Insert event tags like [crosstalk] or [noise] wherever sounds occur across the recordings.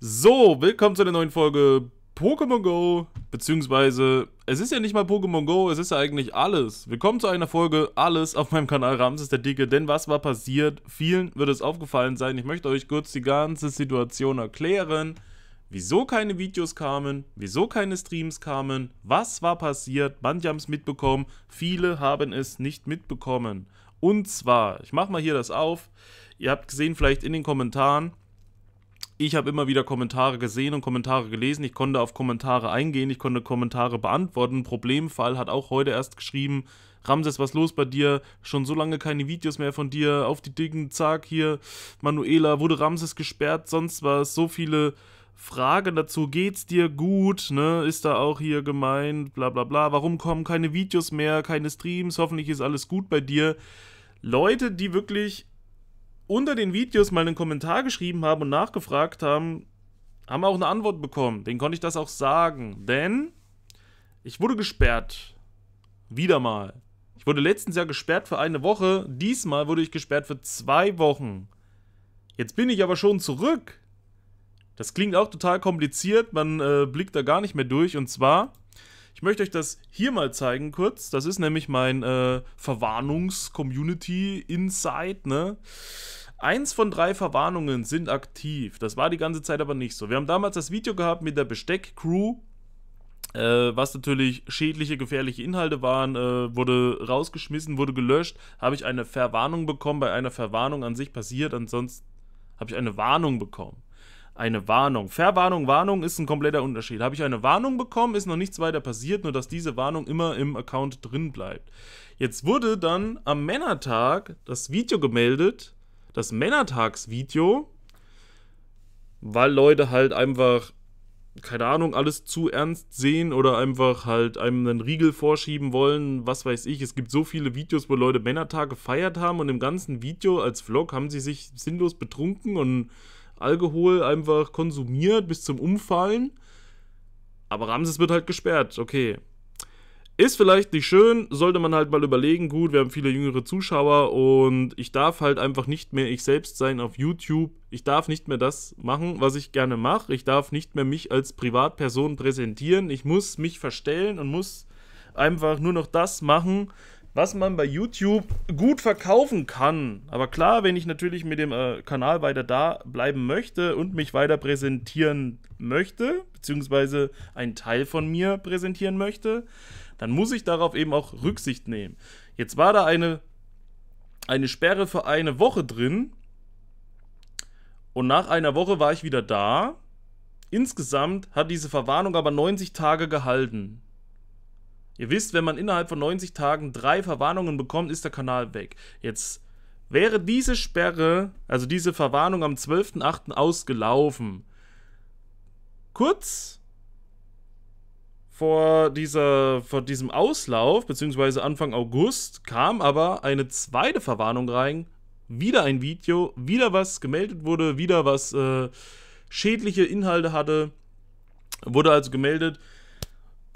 So, willkommen zu der neuen Folge Pokémon Go. Beziehungsweise, es ist ja nicht mal Pokémon Go, es ist ja eigentlich alles. Willkommen zu einer Folge Alles auf meinem Kanal Ramses der Dicke. Denn was war passiert? Vielen wird es aufgefallen sein. Ich möchte euch kurz die ganze Situation erklären. Wieso keine Videos kamen, wieso keine Streams kamen, was war passiert, manche haben es mitbekommen, viele haben es nicht mitbekommen. Und zwar, ich mache mal hier das auf, ihr habt gesehen vielleicht in den Kommentaren, ich habe immer wieder Kommentare gesehen und Kommentare gelesen. Ich konnte auf Kommentare eingehen, ich konnte Kommentare beantworten. Problemfall hat auch heute erst geschrieben: Ramses, was los bei dir? Schon so lange keine Videos mehr von dir. Auf die dicken Zack hier. Manuela, wurde Ramses gesperrt? Sonst war es so viele. Fragen dazu, geht's dir gut, ne? Ist da auch hier gemeint, bla bla bla. Warum kommen keine Videos mehr, keine Streams? Hoffentlich ist alles gut bei dir. Leute, die wirklich unter den Videos mal einen Kommentar geschrieben haben und nachgefragt haben, haben auch eine Antwort bekommen. Den konnte ich das auch sagen. Denn ich wurde gesperrt. Wieder mal. Ich wurde letztens Jahr gesperrt für eine Woche. Diesmal wurde ich gesperrt für zwei Wochen. Jetzt bin ich aber schon zurück. Das klingt auch total kompliziert. Man äh, blickt da gar nicht mehr durch. Und zwar ich möchte euch das hier mal zeigen kurz. Das ist nämlich mein äh, Verwarnungs-Community-Insight. Ne? Eins von drei Verwarnungen sind aktiv. Das war die ganze Zeit aber nicht so. Wir haben damals das Video gehabt mit der Besteck-Crew. Äh, was natürlich schädliche, gefährliche Inhalte waren, äh, wurde rausgeschmissen, wurde gelöscht. Habe ich eine Verwarnung bekommen. Bei einer Verwarnung an sich passiert, ansonsten habe ich eine Warnung bekommen eine Warnung. Verwarnung, Warnung ist ein kompletter Unterschied. Habe ich eine Warnung bekommen, ist noch nichts weiter passiert, nur dass diese Warnung immer im Account drin bleibt. Jetzt wurde dann am Männertag das Video gemeldet, das Männertagsvideo, weil Leute halt einfach, keine Ahnung, alles zu ernst sehen oder einfach halt einem einen Riegel vorschieben wollen, was weiß ich. Es gibt so viele Videos, wo Leute Männertag gefeiert haben und im ganzen Video als Vlog haben sie sich sinnlos betrunken und Alkohol einfach konsumiert bis zum Umfallen. Aber Ramses wird halt gesperrt, okay. Ist vielleicht nicht schön, sollte man halt mal überlegen. Gut, wir haben viele jüngere Zuschauer und ich darf halt einfach nicht mehr ich selbst sein auf YouTube. Ich darf nicht mehr das machen, was ich gerne mache. Ich darf nicht mehr mich als Privatperson präsentieren. Ich muss mich verstellen und muss einfach nur noch das machen, was man bei YouTube gut verkaufen kann. Aber klar, wenn ich natürlich mit dem äh, Kanal weiter da bleiben möchte und mich weiter präsentieren möchte, beziehungsweise einen Teil von mir präsentieren möchte, dann muss ich darauf eben auch Rücksicht nehmen. Jetzt war da eine, eine Sperre für eine Woche drin. Und nach einer Woche war ich wieder da. Insgesamt hat diese Verwarnung aber 90 Tage gehalten. Ihr wisst, wenn man innerhalb von 90 Tagen drei Verwarnungen bekommt, ist der Kanal weg. Jetzt wäre diese Sperre, also diese Verwarnung am 12.8. ausgelaufen. Kurz vor, dieser, vor diesem Auslauf, beziehungsweise Anfang August, kam aber eine zweite Verwarnung rein. Wieder ein Video, wieder was gemeldet wurde, wieder was äh, schädliche Inhalte hatte. Wurde also gemeldet,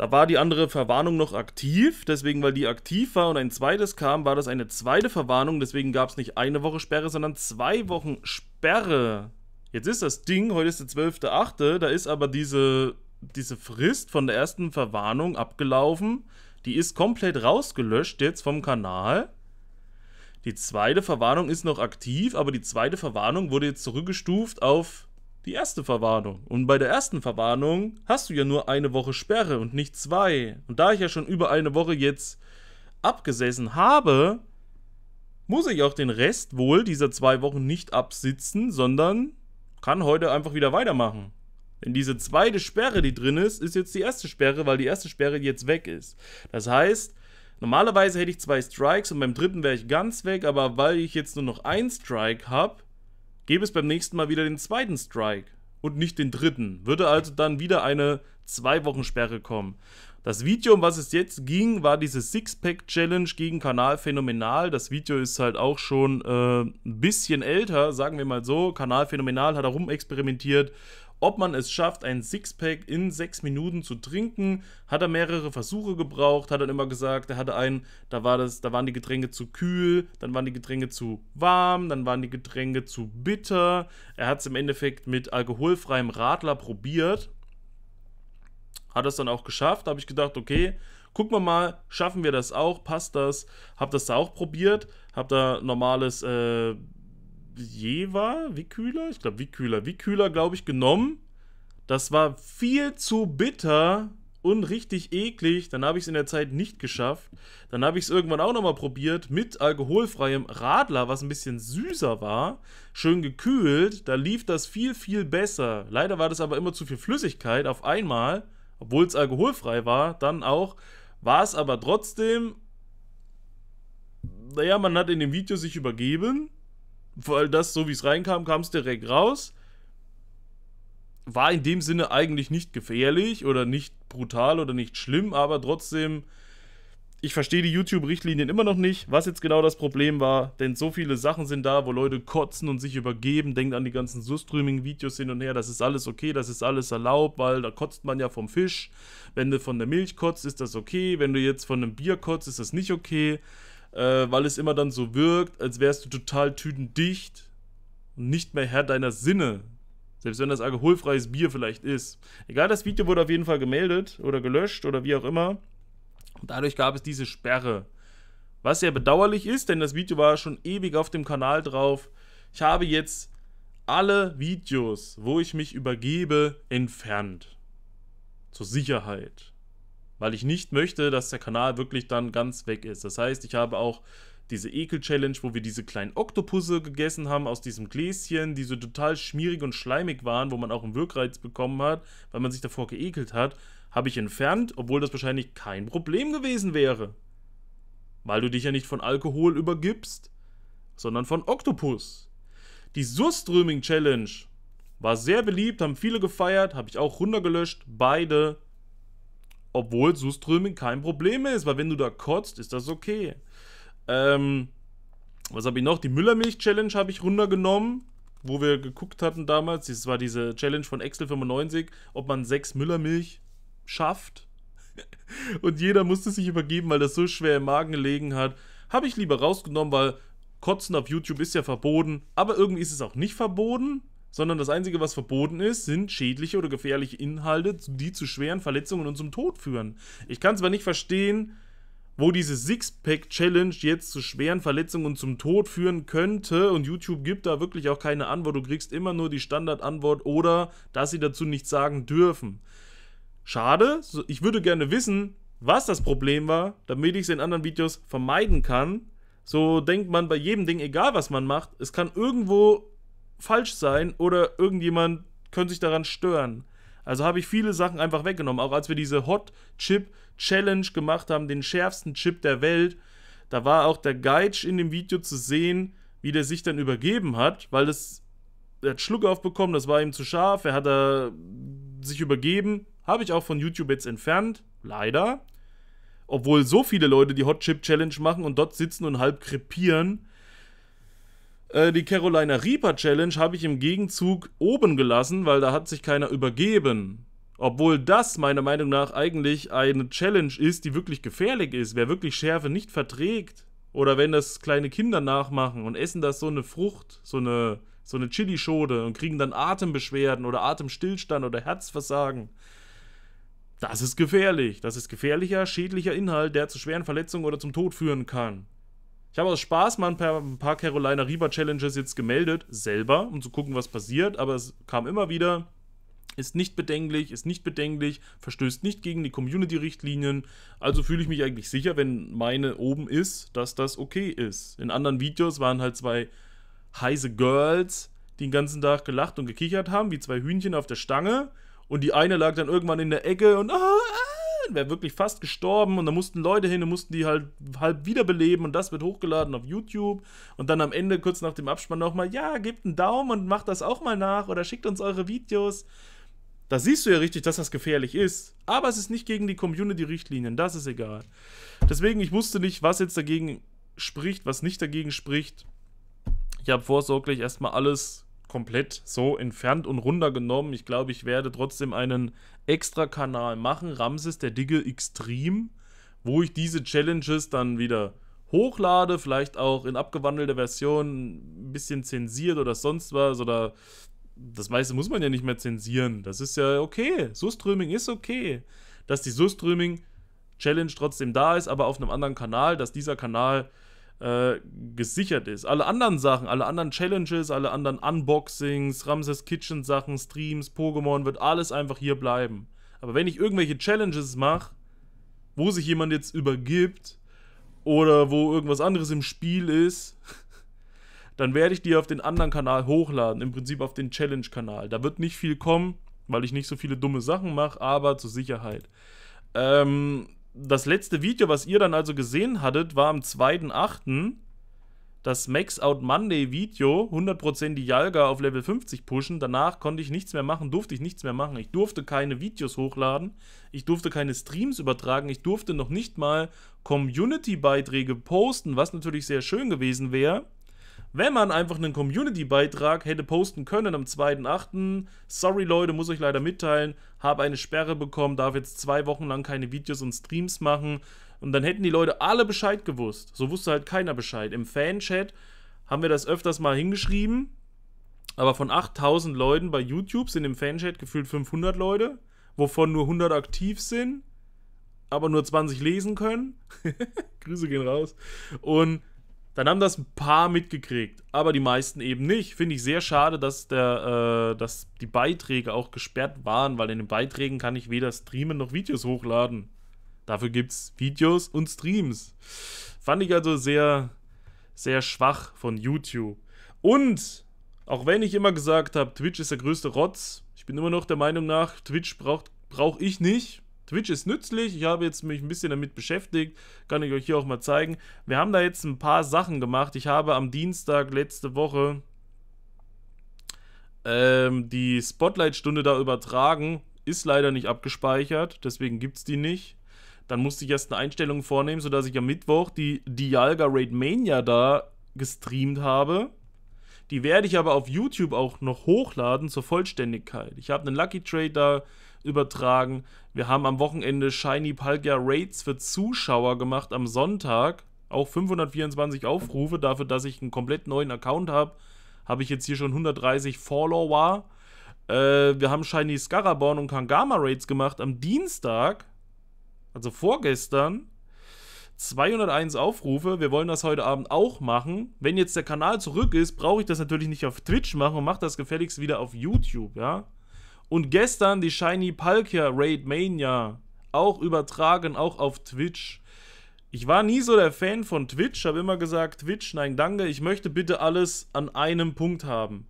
da war die andere Verwarnung noch aktiv, deswegen, weil die aktiv war und ein zweites kam, war das eine zweite Verwarnung, deswegen gab es nicht eine Woche Sperre, sondern zwei Wochen Sperre. Jetzt ist das Ding, heute ist der 12.8., da ist aber diese, diese Frist von der ersten Verwarnung abgelaufen. Die ist komplett rausgelöscht jetzt vom Kanal. Die zweite Verwarnung ist noch aktiv, aber die zweite Verwarnung wurde jetzt zurückgestuft auf die erste Verwarnung. Und bei der ersten Verwarnung hast du ja nur eine Woche Sperre und nicht zwei. Und da ich ja schon über eine Woche jetzt abgesessen habe, muss ich auch den Rest wohl dieser zwei Wochen nicht absitzen, sondern kann heute einfach wieder weitermachen. Denn diese zweite Sperre, die drin ist, ist jetzt die erste Sperre, weil die erste Sperre jetzt weg ist. Das heißt, normalerweise hätte ich zwei Strikes und beim dritten wäre ich ganz weg, aber weil ich jetzt nur noch einen Strike habe, gäbe es beim nächsten Mal wieder den zweiten Strike und nicht den dritten. Würde also dann wieder eine Zwei-Wochen-Sperre kommen. Das Video, um was es jetzt ging, war diese Sixpack-Challenge gegen Kanal Phänomenal. Das Video ist halt auch schon äh, ein bisschen älter, sagen wir mal so. Kanal Phänomenal hat da rumexperimentiert ob man es schafft, ein Sixpack in sechs Minuten zu trinken. Hat er mehrere Versuche gebraucht, hat dann immer gesagt, er hatte einen, da, war das, da waren die Getränke zu kühl, dann waren die Getränke zu warm, dann waren die Getränke zu bitter. Er hat es im Endeffekt mit alkoholfreiem Radler probiert. Hat es dann auch geschafft, da habe ich gedacht, okay, gucken wir mal, schaffen wir das auch, passt das, habe das da auch probiert, habe da normales... Äh, Jeva, Wikühler, ich glaube Wikühler, Wikühler, glaube ich, genommen. Das war viel zu bitter und richtig eklig. Dann habe ich es in der Zeit nicht geschafft. Dann habe ich es irgendwann auch nochmal probiert mit alkoholfreiem Radler, was ein bisschen süßer war. Schön gekühlt. Da lief das viel, viel besser. Leider war das aber immer zu viel Flüssigkeit auf einmal, obwohl es alkoholfrei war. Dann auch. War es aber trotzdem. Naja, man hat in dem Video sich übergeben. Weil das, so wie es reinkam, kam es direkt raus. War in dem Sinne eigentlich nicht gefährlich oder nicht brutal oder nicht schlimm, aber trotzdem, ich verstehe die YouTube-Richtlinien immer noch nicht, was jetzt genau das Problem war, denn so viele Sachen sind da, wo Leute kotzen und sich übergeben, denkt an die ganzen sustreaming videos hin und her, das ist alles okay, das ist alles erlaubt, weil da kotzt man ja vom Fisch. Wenn du von der Milch kotzt, ist das okay, wenn du jetzt von einem Bier kotzt, ist das nicht okay äh, weil es immer dann so wirkt, als wärst du total tütendicht und nicht mehr Herr deiner Sinne. Selbst wenn das alkoholfreies Bier vielleicht ist. Egal, das Video wurde auf jeden Fall gemeldet oder gelöscht oder wie auch immer. Und dadurch gab es diese Sperre. Was sehr bedauerlich ist, denn das Video war schon ewig auf dem Kanal drauf. Ich habe jetzt alle Videos, wo ich mich übergebe, entfernt. Zur Sicherheit weil ich nicht möchte, dass der Kanal wirklich dann ganz weg ist. Das heißt, ich habe auch diese Ekel-Challenge, wo wir diese kleinen Oktopusse gegessen haben aus diesem Gläschen, die so total schmierig und schleimig waren, wo man auch einen Wirkreiz bekommen hat, weil man sich davor geekelt hat, habe ich entfernt, obwohl das wahrscheinlich kein Problem gewesen wäre. Weil du dich ja nicht von Alkohol übergibst, sondern von Oktopus. Die Surströming Challenge war sehr beliebt, haben viele gefeiert, habe ich auch runtergelöscht, beide obwohl Suströming kein Problem ist, weil wenn du da kotzt, ist das okay. Ähm, was habe ich noch? Die Müllermilch-Challenge habe ich runtergenommen, wo wir geguckt hatten damals. Das war diese Challenge von Excel95, ob man sechs Müllermilch schafft. [laughs] Und jeder musste sich übergeben, weil das so schwer im Magen gelegen hat. Habe ich lieber rausgenommen, weil Kotzen auf YouTube ist ja verboten, aber irgendwie ist es auch nicht verboten sondern das Einzige, was verboten ist, sind schädliche oder gefährliche Inhalte, die zu schweren Verletzungen und zum Tod führen. Ich kann zwar nicht verstehen, wo diese Sixpack-Challenge jetzt zu schweren Verletzungen und zum Tod führen könnte. Und YouTube gibt da wirklich auch keine Antwort. Du kriegst immer nur die Standardantwort oder dass sie dazu nichts sagen dürfen. Schade, ich würde gerne wissen, was das Problem war, damit ich es in anderen Videos vermeiden kann. So denkt man bei jedem Ding, egal was man macht, es kann irgendwo falsch sein oder irgendjemand könnte sich daran stören. Also habe ich viele Sachen einfach weggenommen. Auch als wir diese Hot Chip Challenge gemacht haben, den schärfsten Chip der Welt, da war auch der Geitsch in dem Video zu sehen, wie der sich dann übergeben hat, weil das, er hat Schluck aufbekommen, das war ihm zu scharf, er hat da sich übergeben. Habe ich auch von YouTube jetzt entfernt, leider. Obwohl so viele Leute die Hot Chip Challenge machen und dort sitzen und halb krepieren äh, die Carolina Reaper Challenge habe ich im Gegenzug oben gelassen, weil da hat sich keiner übergeben. Obwohl das meiner Meinung nach eigentlich eine Challenge ist, die wirklich gefährlich ist. Wer wirklich Schärfe nicht verträgt, oder wenn das kleine Kinder nachmachen und essen das so eine Frucht, so eine, so eine Chilischote und kriegen dann Atembeschwerden oder Atemstillstand oder Herzversagen. Das ist gefährlich. Das ist gefährlicher, schädlicher Inhalt, der zu schweren Verletzungen oder zum Tod führen kann. Ich habe aus Spaß mal ein paar, Carolina Reaper Challenges jetzt gemeldet, selber, um zu gucken, was passiert. Aber es kam immer wieder, ist nicht bedenklich, ist nicht bedenklich, verstößt nicht gegen die Community-Richtlinien. Also fühle ich mich eigentlich sicher, wenn meine oben ist, dass das okay ist. In anderen Videos waren halt zwei heiße Girls, die den ganzen Tag gelacht und gekichert haben, wie zwei Hühnchen auf der Stange. Und die eine lag dann irgendwann in der Ecke und... Ah, ah, wäre wirklich fast gestorben und da mussten Leute hin und mussten die halt halb wiederbeleben und das wird hochgeladen auf YouTube und dann am Ende kurz nach dem Abspann nochmal, ja, gebt einen Daumen und macht das auch mal nach oder schickt uns eure Videos. Da siehst du ja richtig, dass das gefährlich ist. Aber es ist nicht gegen die Community-Richtlinien, das ist egal. Deswegen, ich wusste nicht, was jetzt dagegen spricht, was nicht dagegen spricht. Ich habe vorsorglich erstmal alles komplett so entfernt und runtergenommen. Ich glaube, ich werde trotzdem einen extra Kanal machen, Ramses der Digge Extreme, wo ich diese Challenges dann wieder hochlade, vielleicht auch in abgewandelter Version ein bisschen zensiert oder sonst was oder das meiste muss man ja nicht mehr zensieren. Das ist ja okay. So-Streaming ist okay. Dass die So-Streaming Challenge trotzdem da ist, aber auf einem anderen Kanal, dass dieser Kanal äh, gesichert ist. Alle anderen Sachen, alle anderen Challenges, alle anderen Unboxings, Ramses Kitchen Sachen, Streams, Pokémon, wird alles einfach hier bleiben. Aber wenn ich irgendwelche Challenges mache, wo sich jemand jetzt übergibt oder wo irgendwas anderes im Spiel ist, [laughs] dann werde ich die auf den anderen Kanal hochladen, im Prinzip auf den Challenge-Kanal. Da wird nicht viel kommen, weil ich nicht so viele dumme Sachen mache, aber zur Sicherheit. Ähm, das letzte Video, was ihr dann also gesehen hattet, war am 2.8. Das Max Out Monday Video, 100% die Jalga auf Level 50 pushen. Danach konnte ich nichts mehr machen, durfte ich nichts mehr machen. Ich durfte keine Videos hochladen, ich durfte keine Streams übertragen, ich durfte noch nicht mal Community-Beiträge posten, was natürlich sehr schön gewesen wäre wenn man einfach einen Community-Beitrag hätte posten können am 2.8. Sorry Leute, muss euch leider mitteilen, habe eine Sperre bekommen, darf jetzt zwei Wochen lang keine Videos und Streams machen. Und dann hätten die Leute alle Bescheid gewusst. So wusste halt keiner Bescheid. Im Fan-Chat haben wir das öfters mal hingeschrieben, aber von 8000 Leuten bei YouTube sind im Fanchat gefühlt 500 Leute, wovon nur 100 aktiv sind, aber nur 20 lesen können. [laughs] Grüße gehen raus. Und dann haben das ein paar mitgekriegt, aber die meisten eben nicht. Finde ich sehr schade, dass, der, äh, dass die Beiträge auch gesperrt waren, weil in den Beiträgen kann ich weder streamen noch Videos hochladen. Dafür gibt es Videos und Streams. Fand ich also sehr, sehr schwach von YouTube. Und auch wenn ich immer gesagt habe, Twitch ist der größte Rotz, ich bin immer noch der Meinung nach, Twitch braucht brauche ich nicht. Twitch ist nützlich. Ich habe jetzt mich ein bisschen damit beschäftigt. Kann ich euch hier auch mal zeigen. Wir haben da jetzt ein paar Sachen gemacht. Ich habe am Dienstag letzte Woche ähm, die Spotlight-Stunde da übertragen. Ist leider nicht abgespeichert. Deswegen gibt es die nicht. Dann musste ich erst eine Einstellung vornehmen, sodass ich am Mittwoch die Dialga Raid Mania da gestreamt habe. Die werde ich aber auf YouTube auch noch hochladen zur Vollständigkeit. Ich habe einen Lucky Trade da übertragen. Wir haben am Wochenende Shiny Palkia Raids für Zuschauer gemacht am Sonntag. Auch 524 Aufrufe dafür, dass ich einen komplett neuen Account habe. Habe ich jetzt hier schon 130 Follower. Äh, wir haben Shiny Scaraborn und Kangama Raids gemacht am Dienstag. Also vorgestern. 201 Aufrufe. Wir wollen das heute Abend auch machen. Wenn jetzt der Kanal zurück ist, brauche ich das natürlich nicht auf Twitch machen und mache das gefälligst wieder auf YouTube, ja? Und gestern die Shiny Palkia Raid Mania. Auch übertragen, auch auf Twitch. Ich war nie so der Fan von Twitch, habe immer gesagt, Twitch, nein, danke, ich möchte bitte alles an einem Punkt haben.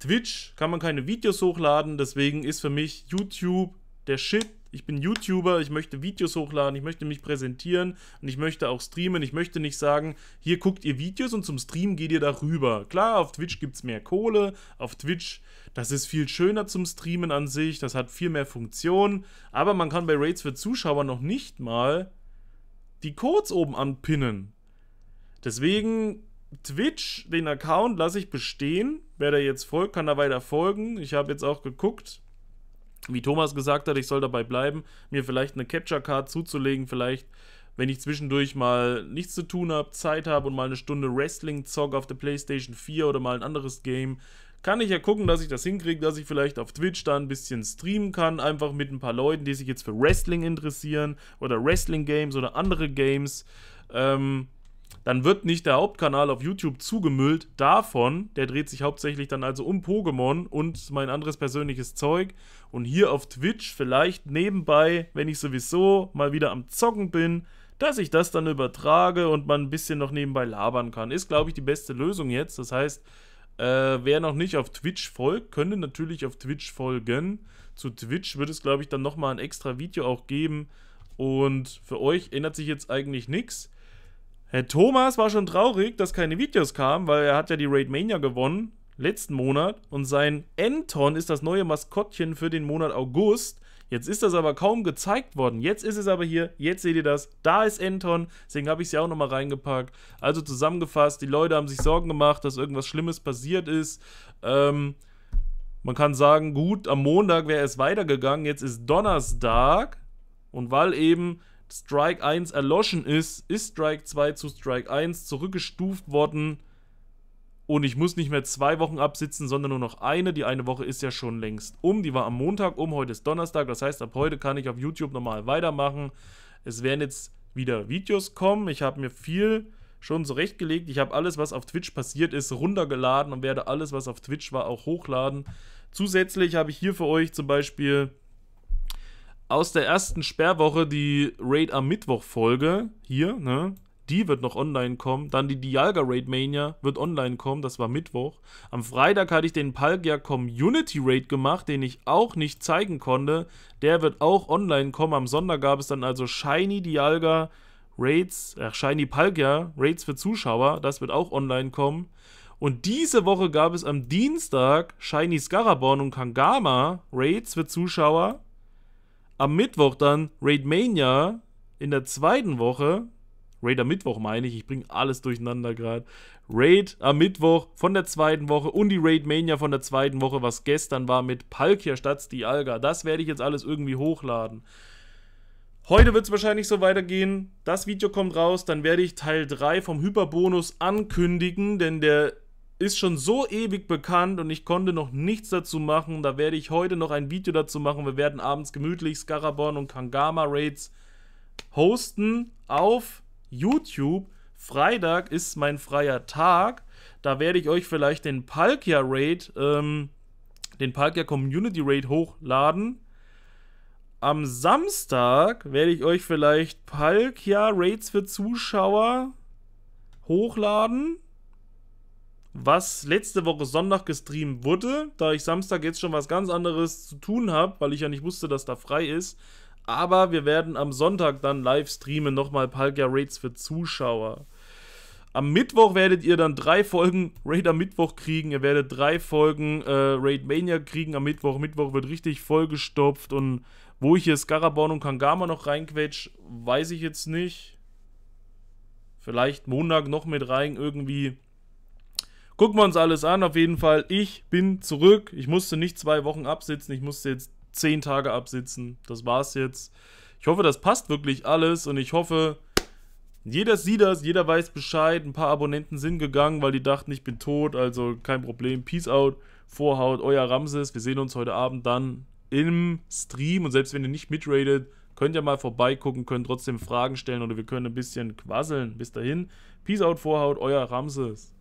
Twitch kann man keine Videos hochladen, deswegen ist für mich YouTube der Shit, ich bin YouTuber, ich möchte Videos hochladen, ich möchte mich präsentieren und ich möchte auch streamen. Ich möchte nicht sagen, hier guckt ihr Videos und zum Stream geht ihr darüber. Klar, auf Twitch gibt es mehr Kohle, auf Twitch, das ist viel schöner zum Streamen an sich, das hat viel mehr Funktion, aber man kann bei Raids für Zuschauer noch nicht mal die Codes oben anpinnen. Deswegen Twitch, den Account lasse ich bestehen. Wer da jetzt folgt, kann da weiter folgen. Ich habe jetzt auch geguckt, wie Thomas gesagt hat, ich soll dabei bleiben, mir vielleicht eine Capture Card zuzulegen, vielleicht wenn ich zwischendurch mal nichts zu tun habe, Zeit habe und mal eine Stunde Wrestling zocke auf der PlayStation 4 oder mal ein anderes Game, kann ich ja gucken, dass ich das hinkriege, dass ich vielleicht auf Twitch da ein bisschen streamen kann, einfach mit ein paar Leuten, die sich jetzt für Wrestling interessieren oder Wrestling Games oder andere Games. Ähm, dann wird nicht der Hauptkanal auf YouTube zugemüllt davon. Der dreht sich hauptsächlich dann also um Pokémon und mein anderes persönliches Zeug. Und hier auf Twitch vielleicht nebenbei, wenn ich sowieso mal wieder am Zocken bin, dass ich das dann übertrage und man ein bisschen noch nebenbei labern kann. Ist, glaube ich, die beste Lösung jetzt. Das heißt, äh, wer noch nicht auf Twitch folgt, könnte natürlich auf Twitch folgen. Zu Twitch wird es, glaube ich, dann nochmal ein extra Video auch geben. Und für euch ändert sich jetzt eigentlich nichts. Herr äh, Thomas war schon traurig, dass keine Videos kamen, weil er hat ja die Raid Mania gewonnen, letzten Monat. Und sein Anton ist das neue Maskottchen für den Monat August. Jetzt ist das aber kaum gezeigt worden. Jetzt ist es aber hier. Jetzt seht ihr das. Da ist Anton. Deswegen habe ich es ja auch nochmal reingepackt. Also zusammengefasst, die Leute haben sich Sorgen gemacht, dass irgendwas Schlimmes passiert ist. Ähm, man kann sagen, gut, am Montag wäre es weitergegangen. Jetzt ist Donnerstag. Und weil eben Strike 1 erloschen ist, ist Strike 2 zu Strike 1 zurückgestuft worden. Und ich muss nicht mehr zwei Wochen absitzen, sondern nur noch eine. Die eine Woche ist ja schon längst um. Die war am Montag um, heute ist Donnerstag. Das heißt, ab heute kann ich auf YouTube nochmal weitermachen. Es werden jetzt wieder Videos kommen. Ich habe mir viel schon zurechtgelegt. Ich habe alles, was auf Twitch passiert ist, runtergeladen und werde alles, was auf Twitch war, auch hochladen. Zusätzlich habe ich hier für euch zum Beispiel aus der ersten Sperrwoche die Raid am Mittwoch-Folge hier, ne? Die wird noch online kommen. Dann die Dialga Raid Mania wird online kommen. Das war Mittwoch. Am Freitag hatte ich den Palgia Community Raid gemacht, den ich auch nicht zeigen konnte. Der wird auch online kommen. Am Sonntag gab es dann also Shiny Dialga Raids, äh, Shiny Palgia Raids für Zuschauer. Das wird auch online kommen. Und diese Woche gab es am Dienstag Shiny Scaraborn und Kangama Raids für Zuschauer am Mittwoch dann Raid Mania in der zweiten Woche. Raid am Mittwoch meine ich, ich bringe alles durcheinander gerade. Raid am Mittwoch von der zweiten Woche und die Raid Mania von der zweiten Woche, was gestern war mit Palkia statt Dialga. Das werde ich jetzt alles irgendwie hochladen. Heute wird es wahrscheinlich so weitergehen. Das Video kommt raus, dann werde ich Teil 3 vom Hyperbonus ankündigen, denn der ist schon so ewig bekannt und ich konnte noch nichts dazu machen. Da werde ich heute noch ein Video dazu machen. Wir werden abends gemütlich Scaraborn und Kangama Raids hosten auf YouTube. Freitag ist mein freier Tag. Da werde ich euch vielleicht den Palkia Raid, ähm, den Palkia Community Raid hochladen. Am Samstag werde ich euch vielleicht Palkia Raids für Zuschauer hochladen was letzte Woche Sonntag gestreamt wurde, da ich Samstag jetzt schon was ganz anderes zu tun habe, weil ich ja nicht wusste, dass da frei ist. Aber wir werden am Sonntag dann live streamen, nochmal Palkia Raids für Zuschauer. Am Mittwoch werdet ihr dann drei Folgen Raid am Mittwoch kriegen. Ihr werdet drei Folgen äh, Raid Mania kriegen am Mittwoch. Mittwoch wird richtig vollgestopft. Und wo ich hier Scaraborn und Kangama noch reinquetsche, weiß ich jetzt nicht. Vielleicht Montag noch mit rein irgendwie. Gucken wir uns alles an. Auf jeden Fall, ich bin zurück. Ich musste nicht zwei Wochen absitzen. Ich musste jetzt zehn Tage absitzen. Das war's jetzt. Ich hoffe, das passt wirklich alles und ich hoffe, jeder sieht das, jeder weiß Bescheid. Ein paar Abonnenten sind gegangen, weil die dachten, ich bin tot. Also kein Problem. Peace out. Vorhaut, euer Ramses. Wir sehen uns heute Abend dann im Stream. Und selbst wenn ihr nicht mitradet, könnt ihr mal vorbeigucken, könnt trotzdem Fragen stellen oder wir können ein bisschen quasseln. Bis dahin. Peace out, Vorhaut, euer Ramses.